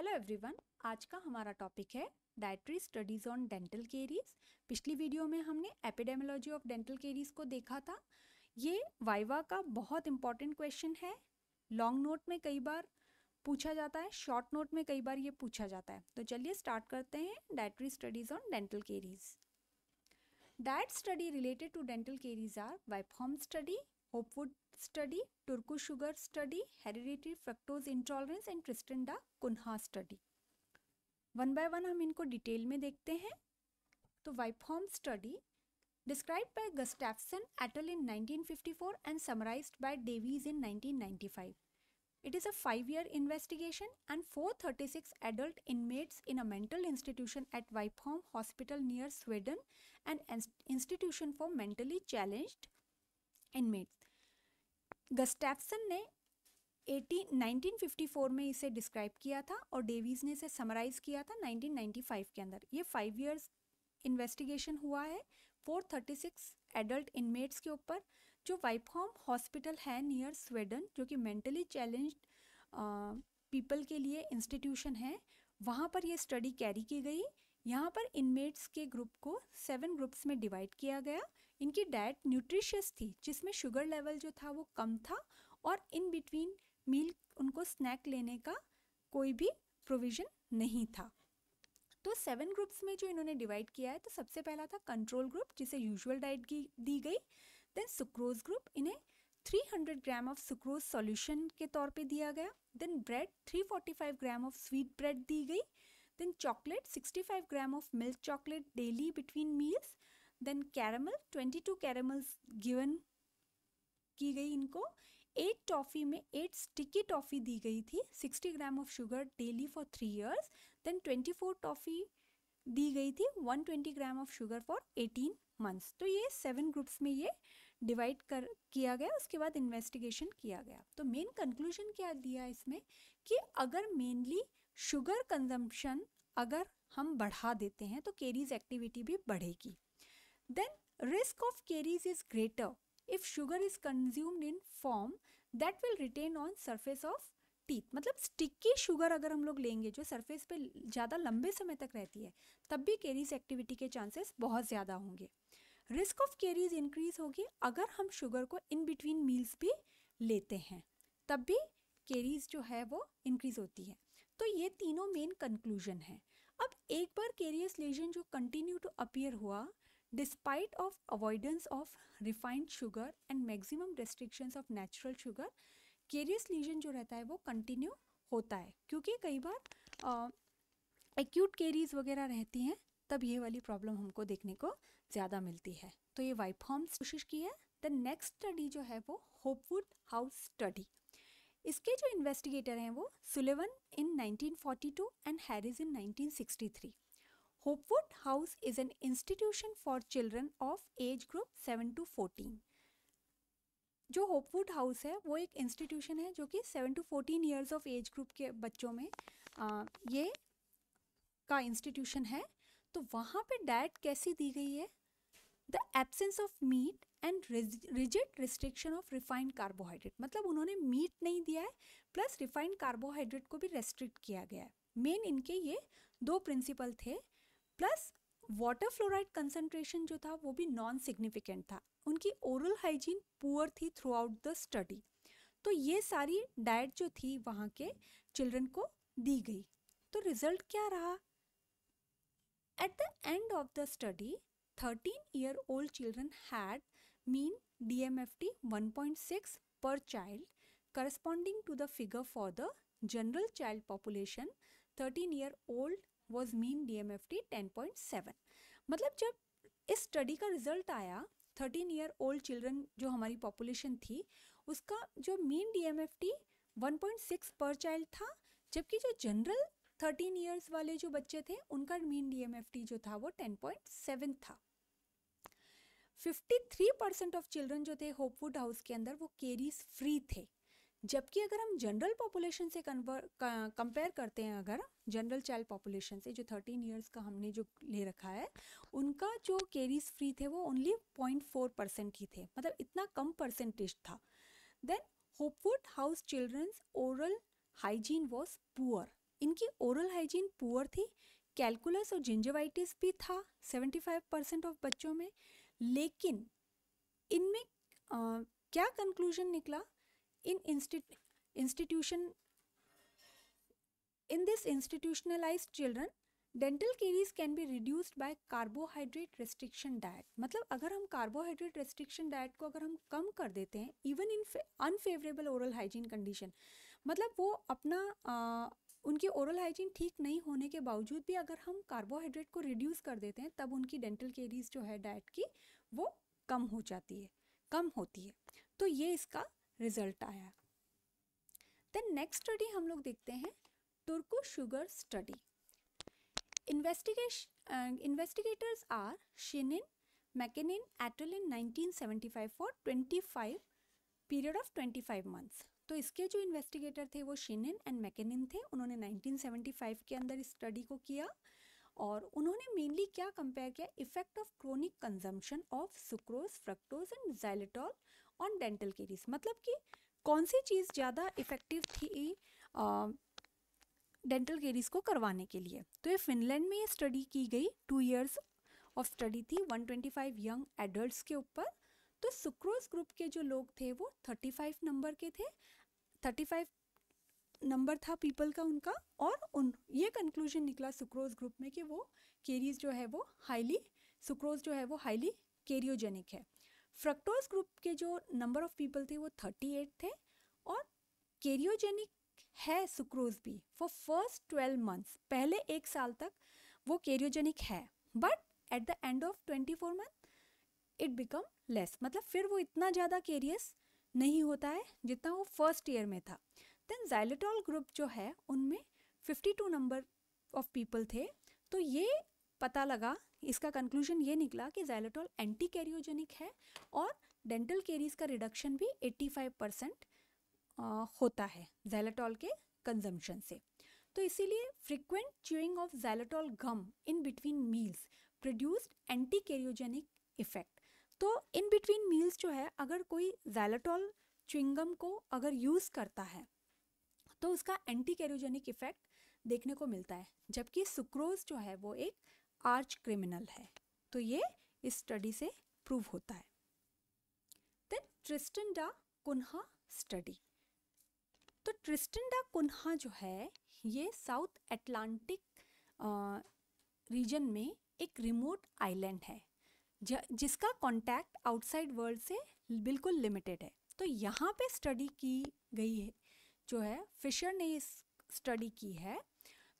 Hello everyone आज का हमारा टॉपिक है dietary studies on dental caries पिछली वीडियो में हमने एपिडेमोलॉजी ऑफ डेंटल केरीज को देखा था ये वाइवा का बहुत इंपॉर्टेंट क्वेश्चन है लॉन्ग नोट में कई बार पूछा जाता है शॉर्ट नोट में कई बार ये पूछा जाता है तो चलिए स्टार्ट करते हैं dietary studies on dental caries diet study related to dental caries are Vipeholm study Hope Hopewood study Turku sugar study heredity fructose intolerance and Tristan da Cunha study one by one हम इनको detail में देखते हैं तो Vipeholm study describe by Gustafsson et al in 1954 and summarise by Davies in 1995 it is a five year investigation and 436 thirty six adult inmates in a mental institution at Vipeholm hospital near Sweden and institution for mentally challenge inmates Gustafsson ने 18, 1954 में इसे describe किया था और Davies ने इसे summarise किया था 1995 के अंदर ये फाइव इयर्स इन्वेस्टिगेशन हुआ है 436 एडल्ट इनमेट्स के ऊपर जो वाइपहॉम हॉस्पिटल है नियर स्वीडन जो कि मेंटली चैलेंज पीपल के लिए इंस्टीट्यूशन है वहाँ पर यह स्टडी कैरी की गई यहाँ पर इनमेट्स के ग्रुप को सेवन ग्रुप्स में डिवाइड किया गया इनकी डाइट न्यूट्रिशियस थी जिसमें शुगर लेवल जो था वो कम था और इन बिटवीन मील उनको स्नैक लेने का कोई भी प्रोविज़न नहीं था तो सेवन ग्रुप्स में जो इन्होंने डिवाइड किया है तो सबसे पहला था कंट्रोल ग्रुप जिसे यूजुअल डाइट की दी गई देन सुक्रोज ग्रुप इन्हें 300 ग्राम ऑफ सुक्रोज सॉल्यूशन के तौर पे दिया गया then bread 345 gram of sweet bread दी गई then chocolate 65 gram of milk chocolate daily between meals then caramel 22 caramels given की गई इनको एट टॉफ़ी में एट स्टिकी टॉफ़ी दी गई थी 60 gram of sugar daily for three years then 24 toffee दी गई थी 120 gram of sugar for 18 months तो ये सेवन ग्रुप्स में ये डिवाइड कर किया गया उसके बाद इन्वेस्टिगेशन किया गया तो मेन कंक्लूजन क्या दिया इसमें कि अगर मेनली शुगर कंजम्पशन अगर हम बढ़ा देते हैं तो केरीज एक्टिविटी भी बढ़ेगी then risk of caries is greater if sugar is consumed in form that will retain on surface of teeth मतलब स्टिकी शुगर अगर हम लोग लेंगे जो सरफेस पे ज़्यादा लंबे समय तक रहती है तब भी कैरीज एक्टिविटी के चांसेस बहुत ज़्यादा होंगे रिस्क ऑफ कैरीज इंक्रीज होगी अगर हम शुगर को इन बिटवीन मील्स भी लेते हैं तब भी कैरीज जो है वो इंक्रीज होती है तो ये तीनों मेन कंक्लूजन है अब एक बार कैरियस लेजन जो कंटिन्यू टू अपियर हुआ despite of avoidance of refined sugar and maximum restrictions of natural sugar carious lesion जो रहता है वो कंटिन्यू होता है क्योंकि कई बार एक्यूट केरीज वगैरह रहती हैं तब ये वाली प्रॉब्लम हमको देखने को ज़्यादा मिलती है तो ये वाइफॉर्म्स कोशिश की है द नेक्स्ट स्टडी जो है वो होपवुड हाउस स्टडी इसके जो इन्वेस्टिगेटर हैं वो Sullivan in 1942 and Harris in 1963 Hopewood House is an institution for children of age group 7 to 14. जो होपवुड हाउस है वो एक इंस्टीट्यूशन है जो कि 7 to 14 years of age group के बच्चों में आ, ये का इंस्टीट्यूशन है तो वहाँ पे डाइट कैसी दी गई है the absence of meat and rigid restriction of refined carbohydrate मतलब उन्होंने मीट नहीं दिया है प्लस रिफाइंड कार्बोहाइड्रेट को भी रेस्ट्रिक्ट किया गया है मेन इनके ये दो प्रिंसिपल थे प्लस वाटर फ्लोराइड कंसेंट्रेशन जो था वो भी नॉन सिग्निफिकेंट था उनकी ओरल हाइजीन पुअर थी थ्रू आउट द स्टडी तो ये सारी डाइट जो थी वहाँ के चिल्ड्रन को दी गई तो रिजल्ट क्या रहा at the end of the study mean D M F T one point six per child corresponding to the figure for the general child population thirteen year old was mean D M F T ten point seven मतलब जब इस study का result आया thirteen year old children जो हमारी population थी उसका जो mean D M F T one point six per child था जबकि जो जनरल थर्टीन ईयर्स वाले जो बच्चे थे उनका mean D M F T जो था वो टेन पॉइंट सेवन था fifty three percent of children जो थे होपवुड हाउस के अंदर वो केरीज फ्री थे जबकि अगर हम जनरल पॉपुलेशन से कंपेयर करते हैं अगर जनरल चाइल्ड पॉपुलेशन से जो थर्टीन ईयर्स का हमने जो ले रखा है उनका जो केरीज फ्री थे वो ओनली पॉइंट फोर परसेंट ही थे मतलब इतना कम परसेंटेज था then Hopewood House children's oral hygiene was poor इनकी ओरल हाइजीन पुअर थी कैलकुलस और जिंजवाइटिस भी था फाइव परसेंट ऑफ बच्चों में लेकिन इनमें क्या कंक्लूजन निकला in institution in this institutionalise children dental caries can be reduced by carbohydrate restriction diet मतलब अगर हम कार्बोहाइड्रेट रेस्ट्रिक्शन डाइट को अगर हम कम कर देते हैं even in unfavourable oral hygiene condition मतलब वो अपना आ, उनकी ओरल हाइजीन ठीक नहीं होने के बावजूद भी अगर हम कार्बोहाइड्रेट को रिड्यूस कर देते हैं तब उनकी डेंटल केरीज जो है डाइट की वो कम हो जाती है कम होती है तो ये इसका रिजल्ट आया देन नेक्स्ट स्टडी हम लोग देखते हैं Turku sugar study investigation investigators are Scheinin Makinen et al in 1975 for 25 period of 25 months तो इसके जो इन्वेस्टिगेटर थे वो शिनिन एंड मैकेनिन थे उन्होंने 1975 के अंदर इस स्टडी को किया और उन्होंने मेनली क्या कंपेयर किया effect of chronic consumption of sucrose fructose and xylitol on dental caries मतलब कि कौन सी चीज़ ज़्यादा इफ़ेक्टिव थी डेंटल केरीज को करवाने के लिए तो ये फिनलैंड में ये स्टडी की गई टू ईयर्स ऑफ स्टडी थी 125 यंग एडल्ट्स के ऊपर तो सुक्रोज ग्रुप के जो लोग थे वो 35 नंबर के थे 35 नंबर था पीपल का उनका और उन ये कंक्लूजन निकला सुक्रोज ग्रुप में कि वो केरीज जो है वो हाईली सुक्रोज जो है वो हाईली केरियोजेनिक है फ्रक्टोज ग्रुप के जो नंबर ऑफ पीपल थे वो थर्टी एट थे और केरियोजेनिक है सुक्रोज भी फॉर फर्स्ट ट्वेल्व मंथ्स पहले एक साल तक वो केरियोजेनिक है but at the end of twenty four month it become less मतलब फिर वो इतना ज़्यादा केरियस नहीं होता है जितना वो फर्स्ट ईयर में था देन जैलिटॉल ग्रुप जो है उनमें 52 नंबर ऑफ पीपल थे तो ये पता लगा इसका कंक्लूजन ये निकला कि जैलिटॉल एंटी कैरियोजेनिक है और डेंटल केरीज का रिडक्शन भी 85 परसेंट होता है जैलेटॉल के कंजम्पशन से तो इसीलिए frequent chewing of xylitol gum in between meals produced anti cariogenic effect तो इन बिटवीन मील्स जो है अगर कोई जैलेटॉल च्युइंगम को अगर यूज़ करता है तो उसका एंटी कैरियोजेनिक इफेक्ट देखने को मिलता है जबकि सुक्रोज जो है वो एक आर्च क्रिमिनल है तो ये इस स्टडी से प्रूव होता है देन ट्रिस्टन डा कुन्हा स्टडी तो ट्रिस्टन डा कुन्हा जो है ये साउथ एटलांटिक रीजन में एक रिमोट आइलैंड है जिसका कांटेक्ट आउटसाइड वर्ल्ड से बिल्कुल लिमिटेड है तो यहाँ पे स्टडी की गई है जो है फिशर ने इस स्टडी की है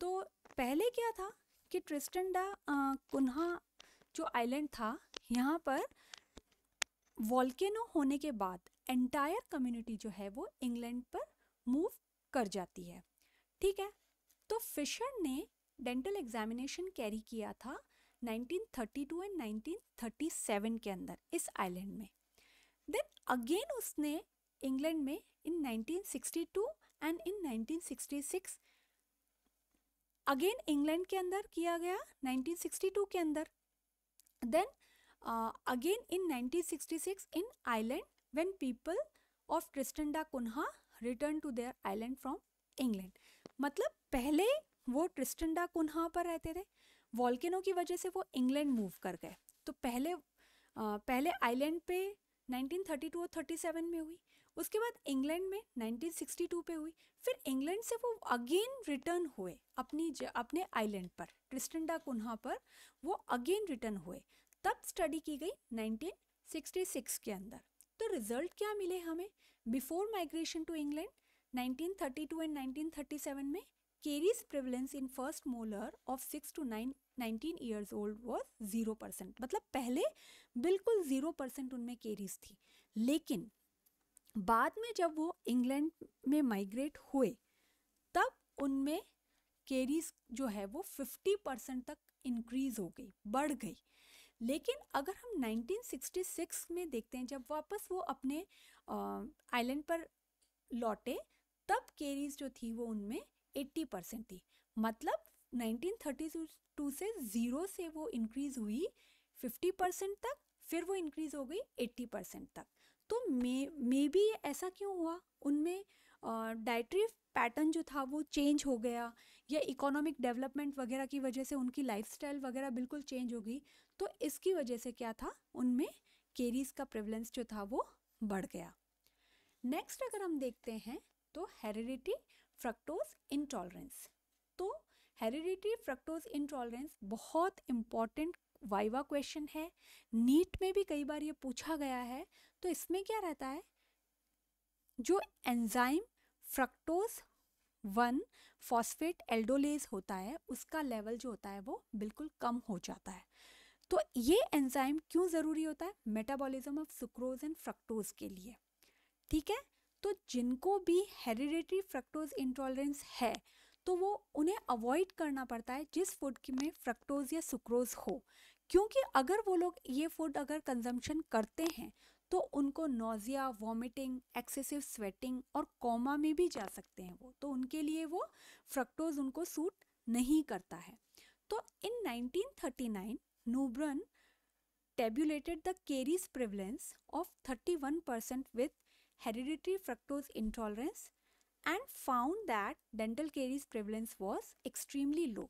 तो पहले क्या था कि ट्रिस्टेंडा कुन्हा जो आइलैंड था यहाँ पर वॉल्केनो होने के बाद एंटायर कम्युनिटी जो है वो इंग्लैंड पर मूव कर जाती है ठीक है तो फिशर ने डेंटल एग्जामिनेशन कैरी किया था 1932 एंड 1937 के अंदर इस आइलैंड में देन अगेन उसने इंग्लैंड में in 1962 and in 1966 again England के अंदर किया गया 1962 के अंदर then again in 1966 in island when people of Tristan da Cunha return to their island from England मतलब पहले वो ट्रिस्टेंडा कुन्हा पर रहते थे वॉल्केनो की वजह से वो इंग्लैंड मूव कर गए तो पहले आ, uh, पहले आइलैंड पे 1932 और 37 में हुई उसके बाद इंग्लैंड में 1962 पे हुई फिर इंग्लैंड से वो अगेन रिटर्न हुए अपनी अपने आइलैंड पर ट्रिस्टेंडा कुन्हा पर वो अगेन रिटर्न हुए तब स्टडी की गई 1966 के अंदर तो रिजल्ट क्या मिले हमें before migration to England 1932 and 1937 में caries prevalence in first molar of six to nine nineteen years old was zero percent मतलब पहले बिल्कुल ज़ीरो परसेंट उनमें केरीज थी लेकिन बाद में जब वो इंग्लैंड में माइग्रेट हुए तब उनमें केरीज जो है वो 50 परसेंट तक इंक्रीज हो गई बढ़ गई लेकिन अगर हम 1966 में देखते हैं जब वापस वो अपने आइलैंड पर लौटे तब केरीज जो थी वो उनमें 80 परसेंट थी मतलब 1932 से ज़ीरो से वो इंक्रीज़ हुई 50 परसेंट तक फिर वो इंक्रीज़ हो गई 80 परसेंट तक तो मे मे बी ऐसा क्यों हुआ उनमें डाइट्री पैटर्न जो था वो चेंज हो गया या इकोनॉमिक डेवलपमेंट वगैरह की वजह से उनकी लाइफस्टाइल वगैरह बिल्कुल चेंज हो गई तो इसकी वजह से क्या था उनमें केरीज का प्रेवलेंस जो था वो बढ़ गया नेक्स्ट अगर हम देखते हैं तो हेरिडिटी फ्रक्टोज इंटॉलरेंस तो हेरिडिटी फ्रक्टोज इंटॉलरेंस बहुत इम्पॉर्टेंट वाइवा क्वेश्चन है नीट में भी कई बार ये पूछा गया है तो इसमें क्या रहता है जो enzyme fructose one phosphate aldolase होता है उसका लेवल जो होता है वो बिल्कुल कम हो जाता है तो ये एंजाइम क्यों ज़रूरी होता है metabolism of sucrose and fructose के लिए ठीक है तो जिनको भी हेरिडेटरी फ्रक्टोज इंटॉलरेंस है तो वो उन्हें अवॉइड करना पड़ता है जिस फूड में फ्रक्टोज या सुक्रोज हो क्योंकि अगर वो लोग ये फूड अगर कंजम्पशन करते हैं तो उनको नोज़िया वॉमिटिंग एक्सेसिव स्वेटिंग और कोमा में भी जा सकते हैं वो तो उनके लिए वो फ्रक्टोज उनको सूट नहीं करता है तो इन 1939 नूब्रन tabulated the caries prevalence of 31% with hereditary fructose intolerance and found that dental caries prevalence was extremely low.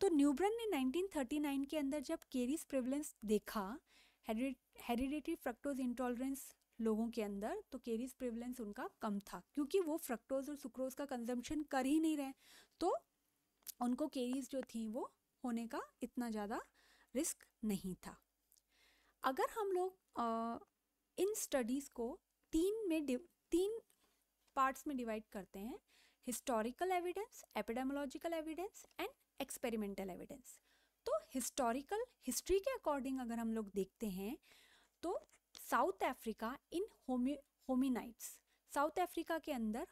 तो न्यूब्रन ने 1939 के अंदर जब केरीज प्रेवलेंस देखा हेरिडेटरी फ्रक्टोज इंटॉलरेंस लोगों के अंदर तो केरीज प्रिवलेंस उनका कम था क्योंकि वो फ्रक्टोज और सुक्रोज का कंजम्पशन कर ही नहीं रहे तो उनको केरीज जो थी वो होने का इतना ज़्यादा रिस्क नहीं था अगर हम लोग इन स्टडीज़ को तीन में तीन पार्ट्स में डिवाइड करते हैं historical evidence epidemiological evidence and experimental evidence historical history के अकॉर्डिंग अगर हम लोग देखते हैं तो South Africa in homi hominids South Africa के अंदर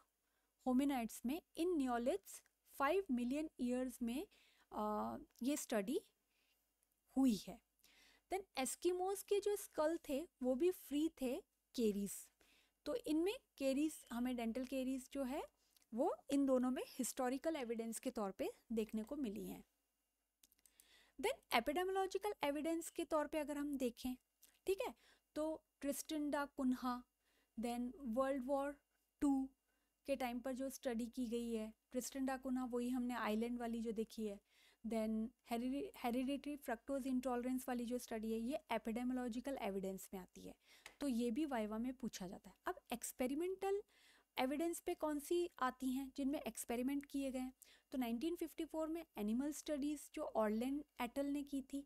होमिनाइट्स में in neoliths five million years में आ, ये स्टडी हुई है देन एस्किमोस के जो स्कल थे वो भी फ्री थे केरीज तो इनमें केरीज हमें डेंटल केरीज जो है वो इन दोनों में हिस्टोरिकल एविडेंस के तौर पे देखने को मिली हैं देन एपिडेमोलॉजिकल एविडेंस के तौर पे अगर हम देखें ठीक है तो Tristan da Cunha then World War two के टाइम पर जो स्टडी की गई है क्रिस्टिंडा कुन्हा वही हमने आइलैंड वाली जो देखी है देन हेरिडिटरी फ्रक्टोज इंटॉलरेंस वाली जो स्टडी है ये एपिडेमोलॉजिकल एविडेंस में आती है तो ये भी वाइवा में पूछा जाता है अब एक्सपेरिमेंटल एविडेंस पे कौन सी आती हैं जिनमें एक्सपेरिमेंट किए गए हैं तो 1954 में एनिमल स्टडीज़ जो ऑर्लैंड एटल ने की थी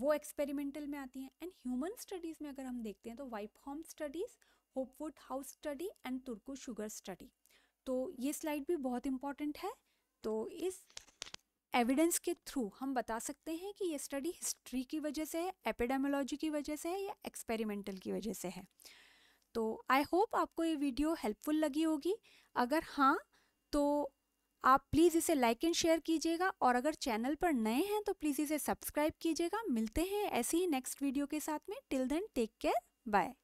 वो एक्सपेरिमेंटल में आती हैं एंड ह्यूमन स्टडीज़ में अगर हम देखते हैं तो home studies Hopewood House study and Turku sugar study तो ये स्लाइड भी बहुत इंपॉर्टेंट है तो इस एविडेंस के थ्रू हम बता सकते हैं कि ये स्टडी हिस्ट्री की वजह से है एपिडेमोलॉजी की वजह से है या एक्सपेरिमेंटल की वजह से है तो आई होप आपको ये वीडियो हेल्पफुल लगी होगी अगर हाँ तो आप प्लीज़ इसे लाइक एंड शेयर कीजिएगा और अगर चैनल पर नए हैं तो प्लीज़ इसे सब्सक्राइब कीजिएगा मिलते हैं ऐसे ही नेक्स्ट वीडियो के साथ में till then take care bye